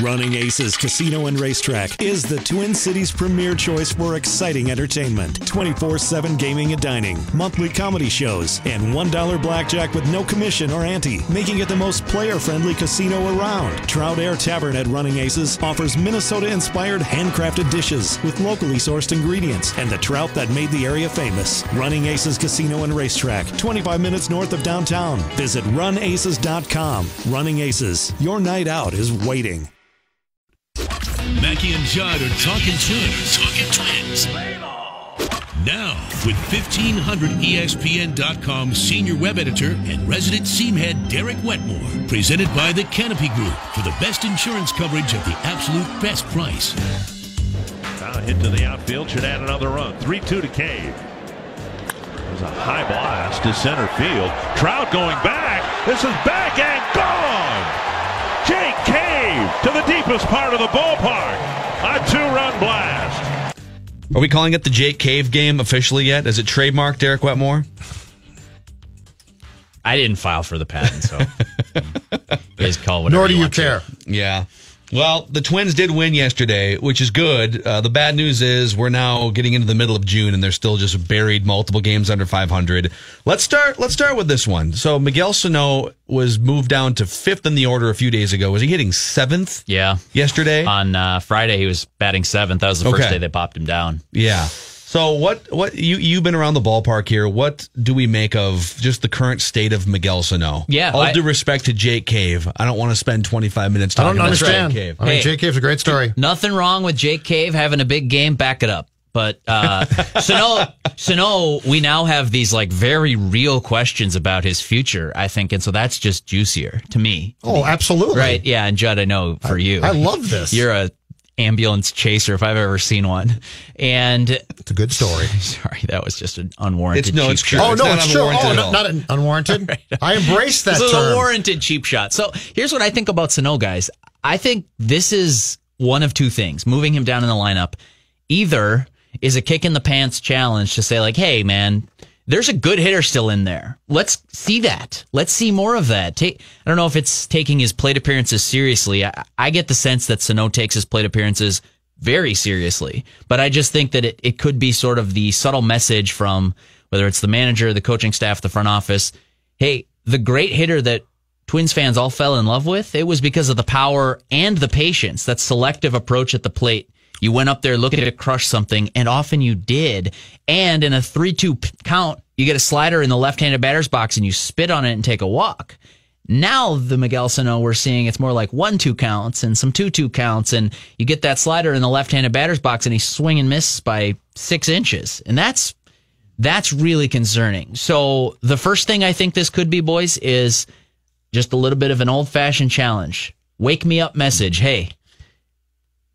Running Aces Casino and Racetrack is the Twin Cities' premier choice for exciting entertainment. 24 7 gaming and dining, monthly comedy shows, and $1 blackjack with no commission or ante, making it the most player friendly casino around. Trout Air Tavern at Running Aces offers Minnesota inspired handcrafted dishes with locally sourced ingredients and the trout that made the area famous. Running Aces Casino and Racetrack, 25 minutes north of downtown. Visit runaces.com. Running Aces, your night out is waiting. Mackie and Judd are talking twins. Talking twins. Now, with 1500ESPN.com senior web editor and resident seamhead Derek Wetmore, presented by the Canopy Group for the best insurance coverage at the absolute best price. Now ah, hit to the outfield should add another run. 3 2 to Cave. There's a high blast to center field. Trout going back. This is back and gone. Jake Cave to the deepest part of the ballpark. A two-run blast. Are we calling it the Jake Cave game officially yet? Is it trademarked, Derek Wetmore? I didn't file for the patent, so Is called call whatever. Nor do you, you care. To. Yeah. Well, the Twins did win yesterday, which is good. Uh, the bad news is we're now getting into the middle of June, and they're still just buried multiple games under 500. Let's start. Let's start with this one. So Miguel Sano was moved down to fifth in the order a few days ago. Was he hitting seventh? Yeah. Yesterday on uh, Friday, he was batting seventh. That was the first okay. day they popped him down. Yeah. So what what you you've been around the ballpark here. What do we make of just the current state of Miguel Sano? Yeah, all I, due respect to Jake Cave, I don't want to spend 25 minutes talking about understand. Jake Cave. I mean, hey, Jake Cave's a great story. Nothing wrong with Jake Cave having a big game. Back it up. But uh, Sano, Sano, we now have these like very real questions about his future. I think, and so that's just juicier to me. Oh, absolutely. Right? Yeah, and Judd, I know for I, you, I love this. You're a ambulance chaser if I've ever seen one. And it's a good story. Sorry, that was just an unwarranted. It's, no, it's true. Shot. Oh no, it's, true. Oh, no, not an unwarranted. right. I embrace that. This term. a warranted cheap shot. So here's what I think about Sano, guys. I think this is one of two things: moving him down in the lineup, either is a kick in the pants challenge to say like, "Hey, man." there's a good hitter still in there. Let's see that. Let's see more of that. Take, I don't know if it's taking his plate appearances seriously. I, I get the sense that Sano takes his plate appearances very seriously, but I just think that it, it could be sort of the subtle message from whether it's the manager, the coaching staff, the front office. Hey, the great hitter that Twins fans all fell in love with, it was because of the power and the patience, that selective approach at the plate you went up there looking to crush something, and often you did. And in a 3 2 count, you get a slider in the left handed batter's box and you spit on it and take a walk. Now, the Miguel Sano oh, we're seeing, it's more like 1 2 counts and some 2 2 counts, and you get that slider in the left handed batter's box and he swing and misses by six inches. And that's. That's really concerning. So, the first thing I think this could be, boys, is just a little bit of an old fashioned challenge. Wake me up message. Hey,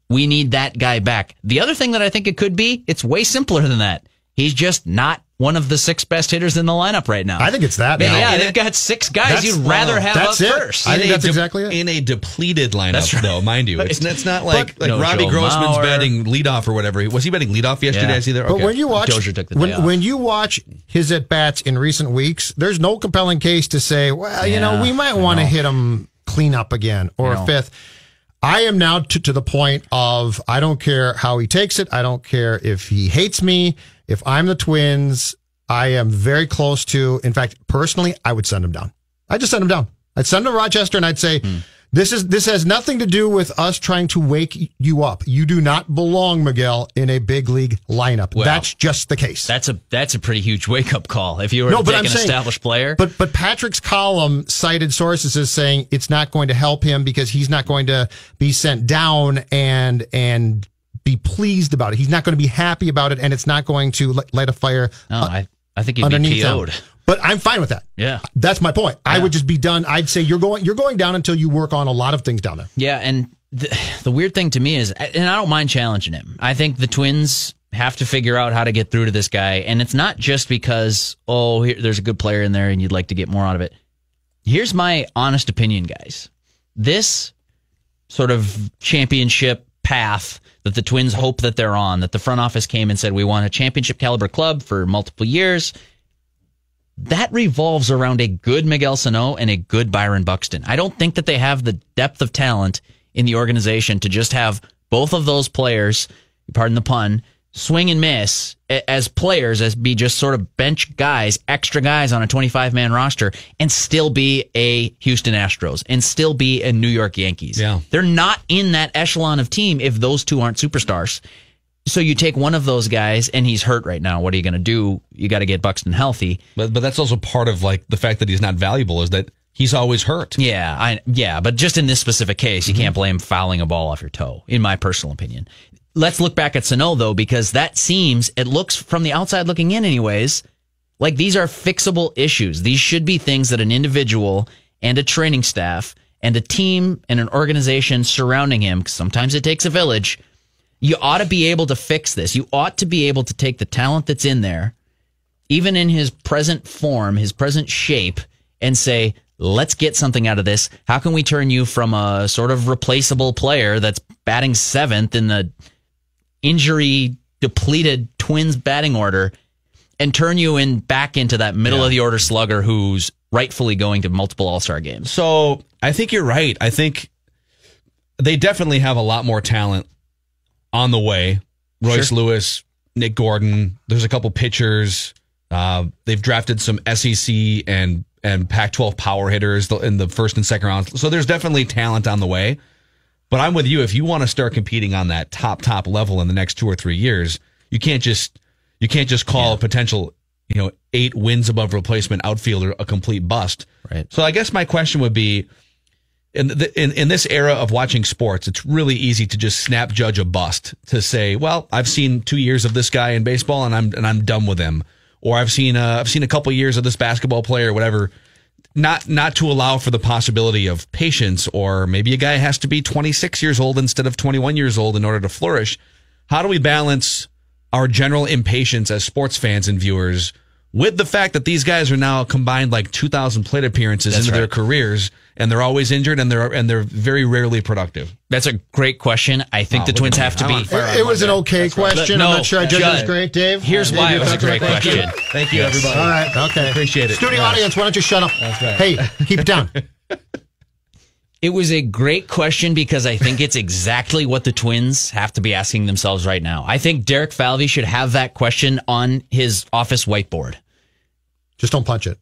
we need that guy back. The other thing that I think it could be, it's way simpler than that. He's just not one of the six best hitters in the lineup right now. I think it's that. now. Yeah, they've got six guys that's, you'd rather have that's up it. first. I in think that's de- exactly it. In a depleted lineup, right. though, mind you, it's, it's not like but, like no, Robbie Joel Grossman's Mauer. batting leadoff or whatever. Was he batting leadoff yesterday? Yeah. I see there. Okay. But when you watch when, when, you watch his at bats in recent weeks, there's no compelling case to say, well, yeah, you know, we might want to hit him clean up again or fifth. I am now to, to the point of I don't care how he takes it. I don't care if he hates me. If I'm the twins, I am very close to, in fact, personally, I would send him down. I would just send him down. I'd send him to Rochester and I'd say, hmm. This is this has nothing to do with us trying to wake you up. You do not belong, Miguel, in a big league lineup. Well, that's just the case. That's a that's a pretty huge wake up call if you were no, to take I'm an saying, established player. But but Patrick's column cited sources as saying it's not going to help him because he's not going to be sent down and and be pleased about it. He's not going to be happy about it, and it's not going to light a fire. No, uh, I I think he'd be PO'd. Him. But I'm fine with that. Yeah. That's my point. Yeah. I would just be done. I'd say you're going you're going down until you work on a lot of things down there. Yeah, and the, the weird thing to me is and I don't mind challenging him. I think the Twins have to figure out how to get through to this guy and it's not just because oh here, there's a good player in there and you'd like to get more out of it. Here's my honest opinion, guys. This sort of championship path that the Twins hope that they're on, that the front office came and said, we want a championship caliber club for multiple years that revolves around a good Miguel Sano and a good Byron Buxton. I don't think that they have the depth of talent in the organization to just have both of those players, pardon the pun, swing and miss as players, as be just sort of bench guys, extra guys on a 25 man roster, and still be a Houston Astros and still be a New York Yankees. Yeah. They're not in that echelon of team if those two aren't superstars. So you take one of those guys and he's hurt right now. What are you going to do? You got to get Buxton healthy. But but that's also part of like the fact that he's not valuable is that he's always hurt. Yeah, I yeah, but just in this specific case, you mm-hmm. can't blame fouling a ball off your toe in my personal opinion. Let's look back at Sano though because that seems it looks from the outside looking in anyways, like these are fixable issues. These should be things that an individual and a training staff and a team and an organization surrounding him, sometimes it takes a village you ought to be able to fix this. You ought to be able to take the talent that's in there, even in his present form, his present shape, and say, let's get something out of this. How can we turn you from a sort of replaceable player that's batting seventh in the injury depleted Twins batting order and turn you in back into that middle yeah. of the order slugger who's rightfully going to multiple All Star games? So I think you're right. I think they definitely have a lot more talent on the way. Royce sure. Lewis, Nick Gordon. There's a couple pitchers. Uh, they've drafted some SEC and and Pac-12 power hitters in the first and second rounds. So there's definitely talent on the way. But I'm with you. If you want to start competing on that top top level in the next two or three years, you can't just you can't just call yeah. a potential you know eight wins above replacement outfielder a complete bust. Right. So I guess my question would be in, the, in, in this era of watching sports, it's really easy to just snap judge a bust to say, well, I've seen two years of this guy in baseball and I'm and I'm done with him, or I've seen uh, I've seen a couple years of this basketball player, whatever. Not not to allow for the possibility of patience, or maybe a guy has to be 26 years old instead of 21 years old in order to flourish. How do we balance our general impatience as sports fans and viewers? with the fact that these guys are now combined like 2,000 plate appearances That's into right. their careers and they're always injured and they're and they're very rarely productive. That's a great question. I think the Twins have to be. It, it was an okay That's question. Right. No, I'm not sure I judge it as great, Dave. Here's why it was a great question. Thank you, Thank you yes. everybody. All right, okay, appreciate it. Studio audience, why don't you shut up? Right. Hey, keep it down. It was a great question because I think it's exactly what the Twins have to be asking themselves right now. I think Derek Falvey should have that question on his office whiteboard. Just don't punch it.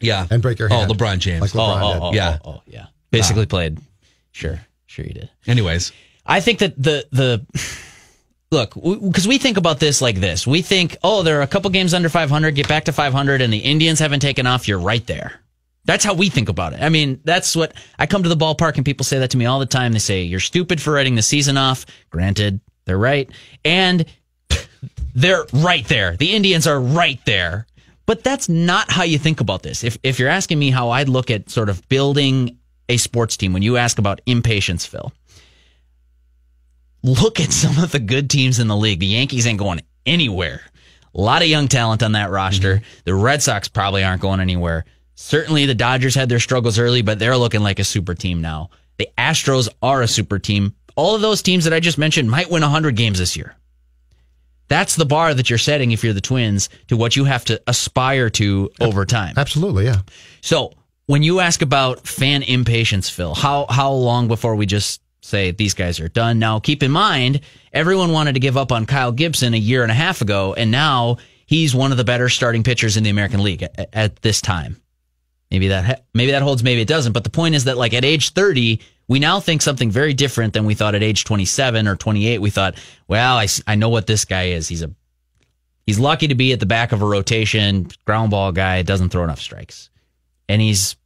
Yeah. And break your oh, hand. Oh, LeBron James. Like LeBron oh, oh, oh, yeah. Oh, oh yeah. Basically played. Sure. Sure you did. Anyways, I think that the the look, because we think about this like this. We think, "Oh, there are a couple games under 500, get back to 500 and the Indians haven't taken off, you're right there." That's how we think about it. I mean, that's what I come to the ballpark and people say that to me all the time. They say, You're stupid for writing the season off. Granted, they're right. And they're right there. The Indians are right there. But that's not how you think about this. If, if you're asking me how I would look at sort of building a sports team, when you ask about impatience, Phil, look at some of the good teams in the league. The Yankees ain't going anywhere. A lot of young talent on that roster. Mm-hmm. The Red Sox probably aren't going anywhere. Certainly the Dodgers had their struggles early, but they're looking like a super team now. The Astros are a super team. All of those teams that I just mentioned might win 100 games this year. That's the bar that you're setting if you're the Twins to what you have to aspire to over time. Absolutely, yeah. So, when you ask about fan impatience, Phil, how how long before we just say these guys are done? Now, keep in mind, everyone wanted to give up on Kyle Gibson a year and a half ago, and now he's one of the better starting pitchers in the American League at, at this time. Maybe that maybe that holds, maybe it doesn't. But the point is that like at age 30, we now think something very different than we thought at age 27 or 28. We thought, well, I, I know what this guy is. He's a he's lucky to be at the back of a rotation ground ball guy, doesn't throw enough strikes. And he's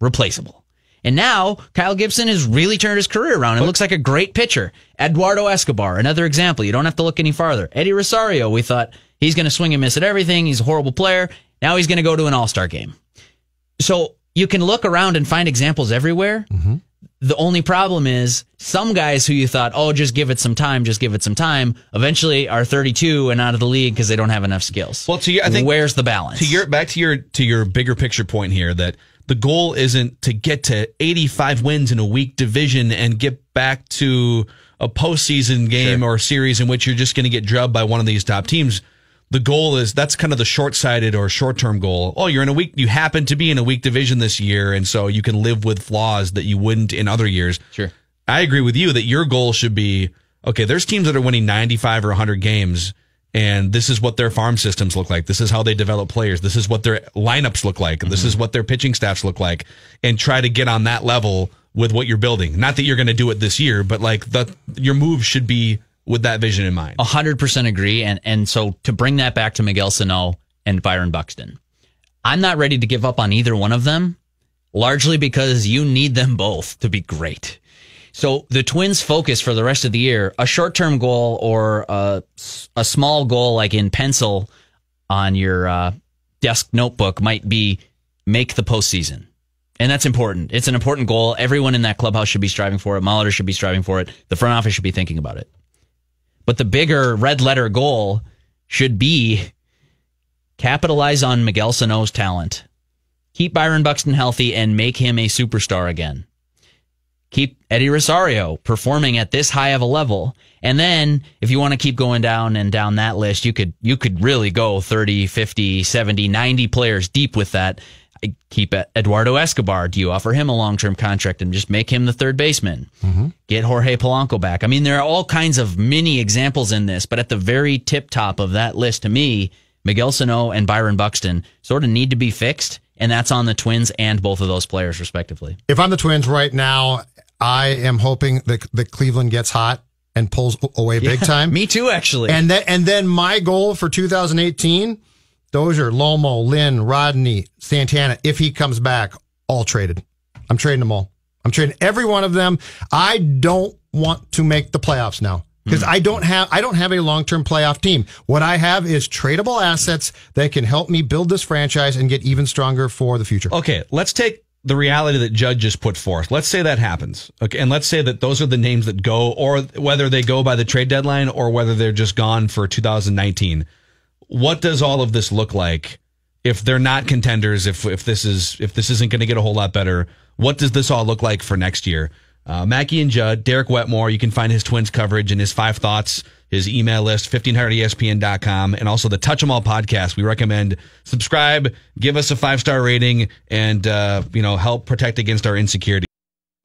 replaceable. And now Kyle Gibson has really turned his career around and looks like a great pitcher. Eduardo Escobar, another example. You don't have to look any farther. Eddie Rosario, we thought he's going to swing and miss at everything. He's a horrible player. Now he's going to go to an all-star game. So you can look around and find examples everywhere. Mm-hmm. The only problem is some guys who you thought, oh, just give it some time, just give it some time, eventually are 32 and out of the league because they don't have enough skills. Well, to your, I think where's the balance? To your back to your to your bigger picture point here that the goal isn't to get to 85 wins in a weak division and get back to a postseason game sure. or series in which you're just going to get drubbed by one of these top teams the goal is that's kind of the short-sighted or short-term goal. Oh, you're in a week. You happen to be in a weak division this year, and so you can live with flaws that you wouldn't in other years. Sure, I agree with you that your goal should be okay. There's teams that are winning 95 or 100 games, and this is what their farm systems look like. This is how they develop players. This is what their lineups look like. Mm-hmm. This is mm-hmm. what their pitching staffs look like, and try to get on that level with what you're building. Not that you're going to do it this year, but like the your move should be with that vision in mind. 100% agree. And, and so to bring that back to Miguel Sano and Byron Buxton, I'm not ready to give up on either one of them, largely because you need them both to be great. So the Twins' focus for the rest of the year, a short-term goal or a, a small goal like in pencil on your uh, desk notebook might be make the postseason. And that's important. It's an important goal. Everyone in that clubhouse should be striving for it. Molitor should be striving for it. The front office should be thinking about it. But the bigger red letter goal should be capitalize on Miguel Sano's talent. Keep Byron Buxton healthy and make him a superstar again. Keep Eddie Rosario performing at this high of a level. And then if you want to keep going down and down that list, you could you could really go 30, 50, 70, 90 players deep with that keep Eduardo Escobar. Do you offer him a long term contract and just make him the third baseman? Mm-hmm. Get Jorge Polanco back. I mean, there are all kinds of mini examples in this, but at the very tip top of that list to me, Miguel Sano and Byron Buxton sort of need to be fixed, and that's on the Twins and both of those players, respectively. If I'm the Twins right now, I am hoping that, that Cleveland gets hot and pulls away big yeah, time. Me too, actually. And then, and then my goal for 2018 Dozier, Lomo, Lynn, Rodney, Santana, if he comes back, all traded. I'm trading them all. I'm trading every one of them. I don't want to make the playoffs now because hmm. I don't have I don't have a long term playoff team. What I have is tradable assets that can help me build this franchise and get even stronger for the future. Okay, let's take the reality that Judd just put forth. Let's say that happens. Okay, and let's say that those are the names that go, or whether they go by the trade deadline, or whether they're just gone for 2019 what does all of this look like if they're not contenders? If if this is if this isn't going to get a whole lot better, what does this all look like for next year? Uh, Mackey and Judd, Derek Wetmore. You can find his Twins coverage and his five thoughts, his email list, 1500ESPN.com, and also the Touch 'em All podcast. We recommend subscribe, give us a five star rating, and uh, you know help protect against our insecurity.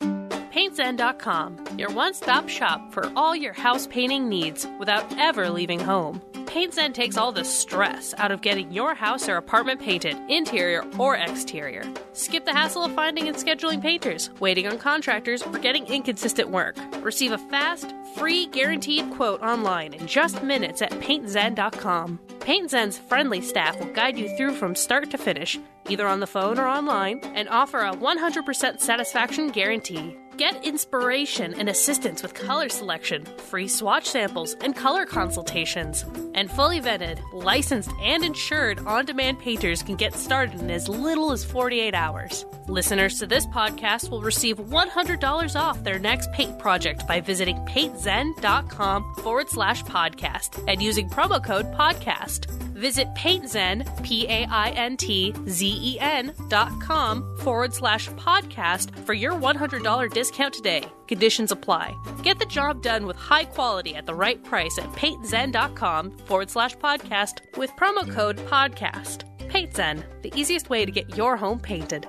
PaintsN.com, your one stop shop for all your house painting needs without ever leaving home. Paint Zen takes all the stress out of getting your house or apartment painted, interior or exterior. Skip the hassle of finding and scheduling painters, waiting on contractors, or getting inconsistent work. Receive a fast, free, guaranteed quote online in just minutes at paintzen.com. PaintZen's friendly staff will guide you through from start to finish, either on the phone or online, and offer a 100% satisfaction guarantee. Get inspiration and assistance with color selection, free swatch samples, and color consultations. And fully vetted, licensed, and insured on demand painters can get started in as little as 48 hours. Listeners to this podcast will receive $100 off their next paint project by visiting paintzen.com forward slash podcast and using promo code podcast. Visit PaintZen, P A I N T Z E N dot com forward slash podcast for your $100 discount today. Conditions apply. Get the job done with high quality at the right price at paintzen.com forward slash podcast with promo code podcast. PaintZen, the easiest way to get your home painted.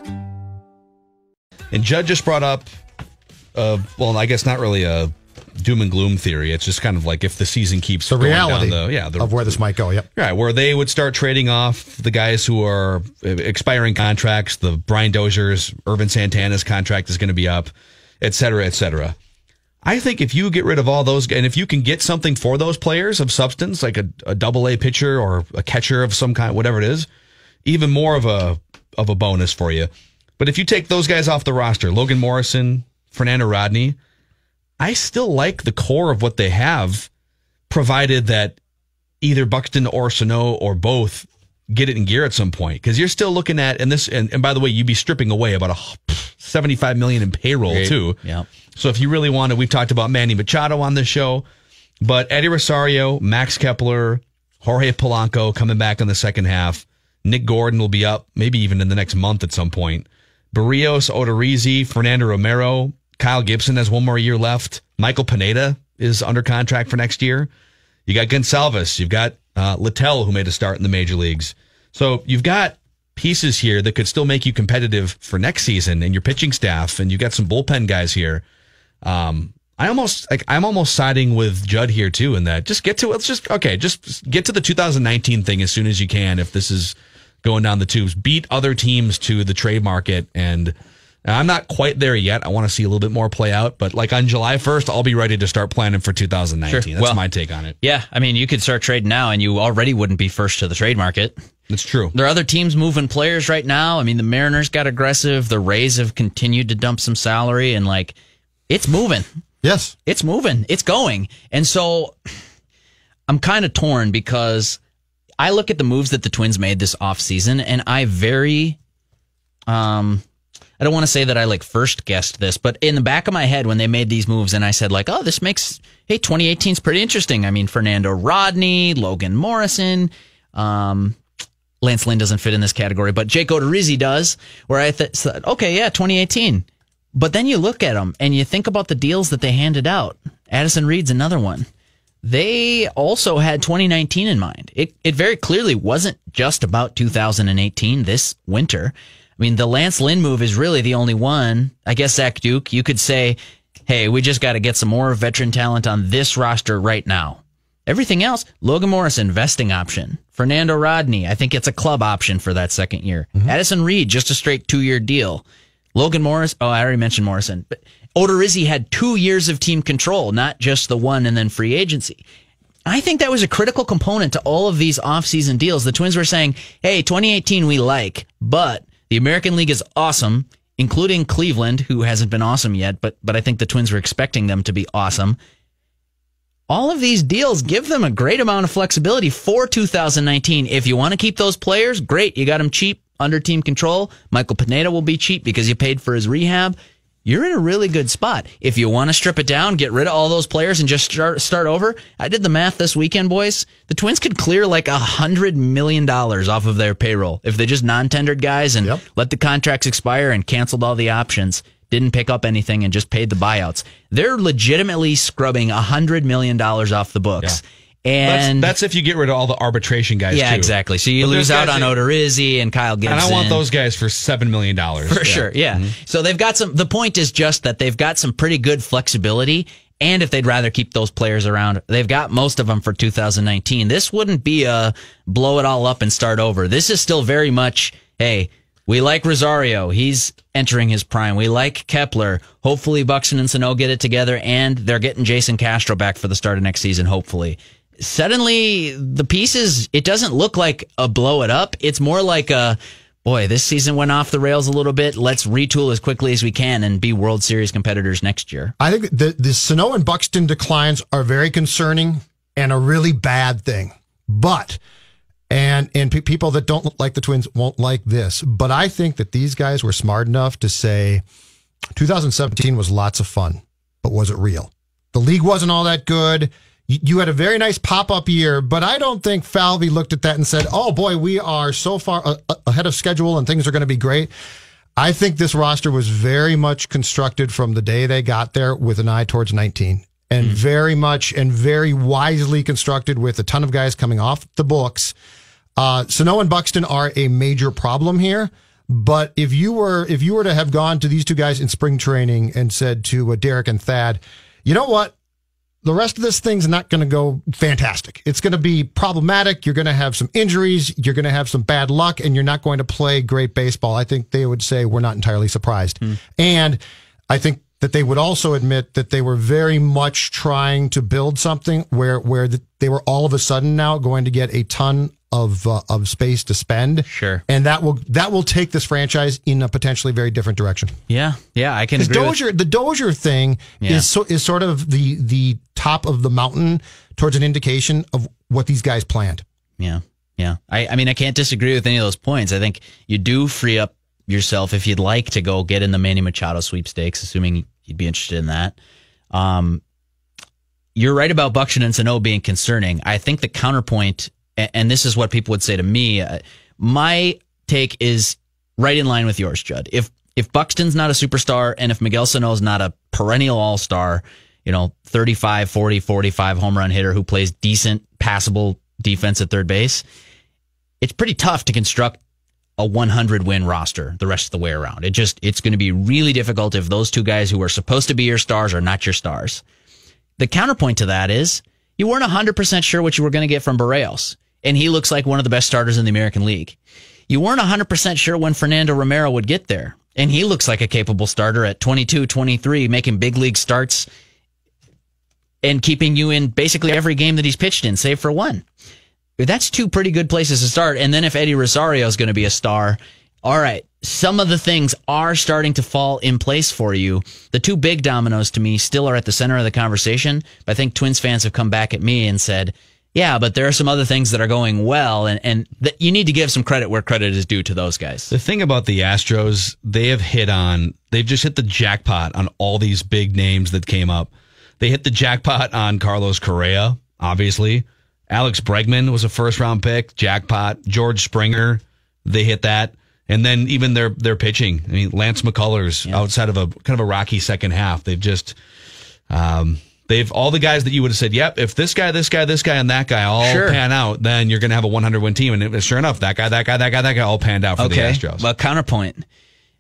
And Judd just brought up, uh, well, I guess not really a doom and gloom theory. It's just kind of like if the season keeps the reality down the, yeah, the, of where this might go. Yep. Right, where they would start trading off the guys who are uh, expiring contracts. The Brian Dozier's, Irvin Santana's contract is going to be up, et cetera, et cetera. I think if you get rid of all those, and if you can get something for those players of substance, like a, a double A pitcher or a catcher of some kind, whatever it is, even more of a of a bonus for you. But if you take those guys off the roster, Logan Morrison, Fernando Rodney, I still like the core of what they have, provided that either Buxton or Sano or both get it in gear at some point. Because you're still looking at and this and, and by the way, you'd be stripping away about a seventy five million in payroll Great. too. Yeah. So if you really wanted, we've talked about Manny Machado on this show, but Eddie Rosario, Max Kepler, Jorge Polanco coming back in the second half. Nick Gordon will be up, maybe even in the next month at some point. Barrios, Odorizzi, Fernando Romero, Kyle Gibson has one more year left. Michael Pineda is under contract for next year. You got Gonsalves. You've got uh, Littell, who made a start in the major leagues. So you've got pieces here that could still make you competitive for next season and your pitching staff, and you've got some bullpen guys here. Um, I almost like I'm almost siding with Judd here too in that just get to let's just okay just get to the 2019 thing as soon as you can if this is going down the tubes beat other teams to the trade market and now, I'm not quite there yet. I want to see a little bit more play out, but like on July 1st, I'll be ready to start planning for 2019. Sure. That's well, my take on it. Yeah, I mean, you could start trading now, and you already wouldn't be first to the trade market. That's true. There are other teams moving players right now. I mean, the Mariners got aggressive. The Rays have continued to dump some salary, and like, it's moving. Yes, it's moving. It's going, and so I'm kind of torn because I look at the moves that the Twins made this offseason, and I very um I don't want to say that I like first guessed this, but in the back of my head when they made these moves and I said like, oh, this makes, hey, 2018 is pretty interesting. I mean, Fernando Rodney, Logan Morrison, um, Lance Lynn doesn't fit in this category, but Jake Odorizzi does, where I thought, okay, yeah, 2018. But then you look at them and you think about the deals that they handed out. Addison Reed's another one. They also had 2019 in mind. It, it very clearly wasn't just about 2018 this winter. I mean, the Lance Lynn move is really the only one. I guess Zach Duke, you could say, hey, we just got to get some more veteran talent on this roster right now. Everything else, Logan Morris, investing option. Fernando Rodney, I think it's a club option for that second year. Mm-hmm. Addison Reed, just a straight two year deal. Logan Morris, oh, I already mentioned Morrison, but Odorizzi had two years of team control, not just the one and then free agency. I think that was a critical component to all of these offseason deals. The Twins were saying, hey, 2018 we like, but the American League is awesome, including Cleveland, who hasn't been awesome yet, but but I think the Twins were expecting them to be awesome. All of these deals give them a great amount of flexibility for 2019. If you want to keep those players, great. You got them cheap under team control. Michael Pineda will be cheap because you paid for his rehab you're in a really good spot. If you want to strip it down, get rid of all those players and just start, start over. I did the math this weekend, boys. The Twins could clear like a hundred million dollars off of their payroll if they just non-tendered guys and yep. let the contracts expire and canceled all the options, didn't pick up anything and just paid the buyouts. They're legitimately scrubbing a hundred million dollars off the books. Yeah. And that's, that's, if you get rid of all the arbitration guys. Yeah, too. exactly. So you but lose out on Odorizzi and Kyle Gibson. And I want those guys for seven million dollars for yeah. sure. Yeah. Mm-hmm. So they've got some. The point is just that they've got some pretty good flexibility, and if they'd rather keep those players around, they've got most of them for 2019. This wouldn't be a blow it all up and start over. This is still very much hey. We like Rosario. He's entering his prime. We like Kepler. Hopefully, Buxton and Sano get it together, and they're getting Jason Castro back for the start of next season, hopefully suddenly the pieces, it doesn't look like a blow it up. It's more like a, boy, this season went off the rails a little bit. Let's retool as quickly as we can and be World Series competitors next year. I think the, the Sano and Buxton declines are very concerning and a really bad thing. But and and pe- people that don't like the Twins won't like this. But I think that these guys were smart enough to say 2017 was lots of fun, but was it real? The league wasn't all that good you had a very nice pop up year, but I don't think Falvey looked at that and said, "Oh boy, we are so far a- ahead of schedule and things are going to be great." I think this roster was very much constructed from the day they got there with an eye towards 19 and mm-hmm. very much and very wisely constructed with a ton of guys coming off the books. Uh, Sano and Buxton are a major problem here. But if you were if you were to have gone to these two guys in spring training and said to uh, Derek and Thad, you know what? the rest of this thing's not going to go fantastic. It's going to be problematic. You're going to have some injuries. You're going to have some bad luck, and you're not going to play great baseball. I think they would say we're not entirely surprised. Mm. And I think that they would also admit that they were very much trying to build something where where they were all of a sudden now going to get a ton of uh, of space to spend. Sure, and that will that will take this franchise in a potentially very different direction. Yeah, yeah, I can. Dozier, with... the Dozier thing yeah. is so, is sort of the the top of the mountain towards an indication of what these guys planned. Yeah. Yeah. I, I mean, I can't disagree with any of those points. I think you do free up yourself if you'd like to go get in the Manny Machado sweepstakes, assuming you'd be interested in that. Um, you're right about Buxton and Sano being concerning. I think the counterpoint, and this is what people would say to me, uh, my take is right in line with yours, Judd. If if Buxton's not a superstar and if Miguel Sano's not a perennial all star, you know, 35, 40, 45 home run hitter who plays decent, passable defense at third base, it's pretty tough to construct a 100 win roster the rest of the way around. It just, it's going to be really difficult if those two guys who are supposed to be your stars are not your stars. The counterpoint to that is you weren't 100% sure what you were going to get from Barrios, and he looks like one of the best starters in the American League. You weren't 100% sure when Fernando Romero would get there, and he looks like a capable starter at 22, 23, making big league starts and keeping you in basically every game that he's pitched in, save for one. That's two pretty good places to start. And then if Eddie Rosario is going to be a star, all right, some of the things are starting to fall in place for you. The two big dominoes to me still are at the center of the conversation. But I think Twins fans have come back at me and said, yeah, but there are some other things that are going well, and, and you need to give some credit where credit is due to those guys. The thing about the Astros, they have hit on, they've just hit the jackpot on all these big names that came up. They hit the jackpot on Carlos Correa, obviously. Alex Bregman was a first round pick, jackpot. George Springer, they hit that. And then even their their pitching. I mean, Lance McCullers yeah. outside of a kind of a rocky second half. They've just um, they've all the guys that you would have said, yep, if this guy, this guy, this guy, and that guy all sure. pan out, then you're going to have a 100 win team. And it, sure enough, that guy, that guy, that guy, that guy all panned out for okay. the Astros. Well, counterpoint: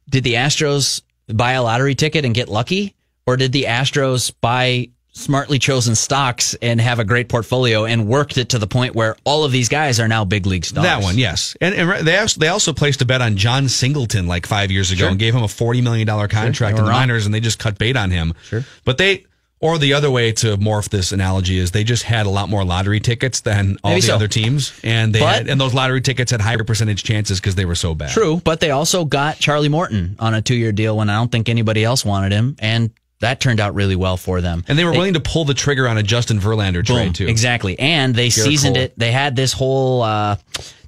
Did the Astros buy a lottery ticket and get lucky? Or did the Astros buy smartly chosen stocks and have a great portfolio and worked it to the point where all of these guys are now big league stars. That one, yes. And, and they, also, they also placed a bet on John Singleton like five years ago sure. and gave him a $40 million contract sure. in the wrong. minors and they just cut bait on him. Sure. But they, or the other way to morph this analogy is they just had a lot more lottery tickets than all Maybe the so. other teams, and they but, had, and those lottery tickets had higher percentage chances because they were so bad. True, but they also got Charlie Morton on a two year deal when I don't think anybody else wanted him, and that turned out really well for them. And they were they, willing to pull the trigger on a Justin Verlander boom, trade too. Exactly. And they Garrett seasoned Cole. it. They had this whole uh,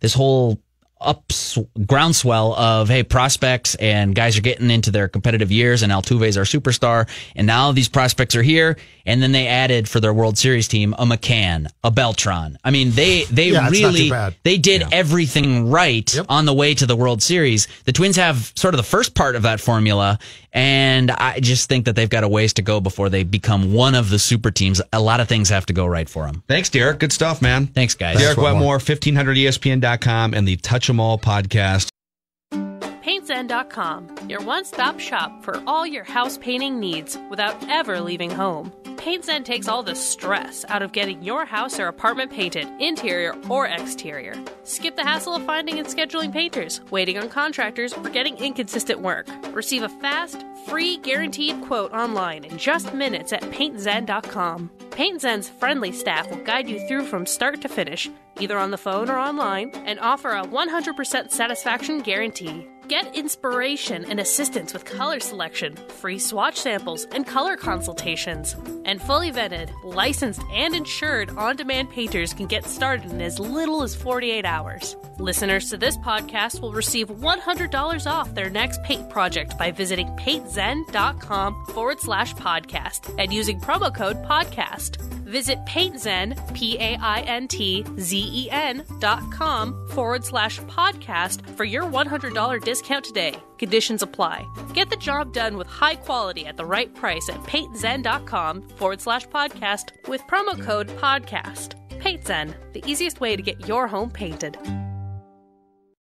this whole up groundswell of hey prospects and guys are getting into their competitive years and Altuve's our superstar and now these prospects are here and then they added for their World Series team a McCann, a Beltron. I mean, they they yeah, really they did yeah. everything right yep. on the way to the World Series. The Twins have sort of the first part of that formula, and I just think that they've got a ways to go before they become one of the super teams. A lot of things have to go right for them. Thanks, Derek. Good stuff, man. Thanks, guys. Derek Wetmore, 1500ESPN.com and the Touch 'em All podcast. HouseN.com, your one stop shop for all your house painting needs without ever leaving home. PaintZen takes all the stress out of getting your house or apartment painted, interior or exterior. Skip the hassle of finding and scheduling painters, waiting on contractors, or getting inconsistent work. Receive a fast, free, guaranteed quote online in just minutes at paintzen.com. PaintZen's friendly staff will guide you through from start to finish, either on the phone or online, and offer a 100% satisfaction guarantee. Get inspiration and assistance with color selection, free swatch samples, and color consultations. And fully vetted, licensed, and insured on demand painters can get started in as little as 48 hours. Listeners to this podcast will receive $100 off their next paint project by visiting paintzen.com forward slash podcast and using promo code podcast. Visit PaintZen, P A I N T Z E N dot com forward slash podcast for your $100 discount today. Conditions apply. Get the job done with high quality at the right price at paintzen.com forward slash podcast with promo code podcast. PaintZen, the easiest way to get your home painted.